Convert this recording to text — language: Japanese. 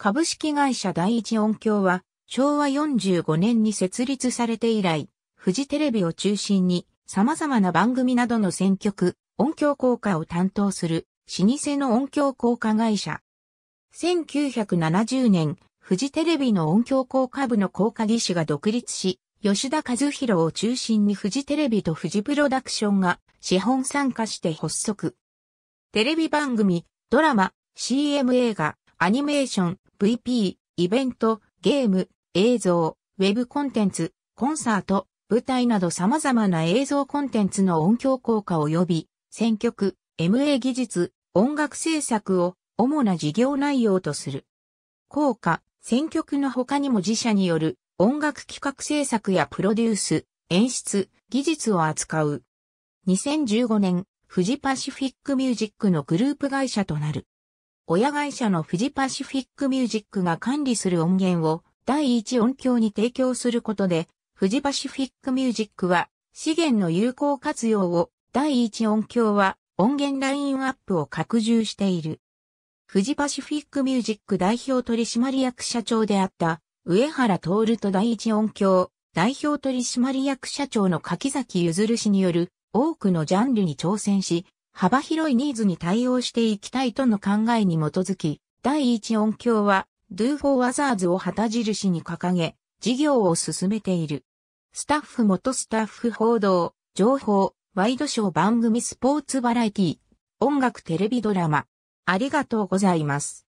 株式会社第一音響は、昭和45年に設立されて以来、フジテレビを中心に様々な番組などの選曲、音響効果を担当する老舗の音響効果会社。1970年、フジテレビの音響効果部の効果技師が独立し、吉田和弘を中心にフジテレビとフジプロダクションが資本参加して発足。テレビ番組、ドラマ、CM 映画、アニメーション、VP、イベント、ゲーム、映像、ウェブコンテンツ、コンサート、舞台など様々な映像コンテンツの音響効果及び、選曲、MA 技術、音楽制作を主な事業内容とする。効果、選曲の他にも自社による音楽企画制作やプロデュース、演出、技術を扱う。2015年、富士パシフィックミュージックのグループ会社となる。親会社のフジパシフィックミュージックが管理する音源を第一音響に提供することで、フジパシフィックミュージックは資源の有効活用を、第一音響は音源ラインアップを拡充している。フジパシフィックミュージック代表取締役社長であった上原徹と第一音響代表取締役社長の柿崎譲氏による多くのジャンルに挑戦し、幅広いニーズに対応していきたいとの考えに基づき、第一音響は、Do for Others を旗印に掲げ、事業を進めている。スタッフ元スタッフ報道、情報、ワイドショー番組スポーツバラエティ、音楽テレビドラマ。ありがとうございます。